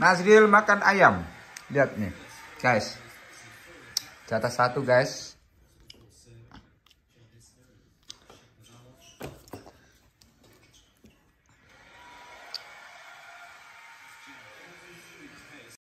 Nazril makan ayam. Lihat nih, guys. Catat satu, guys.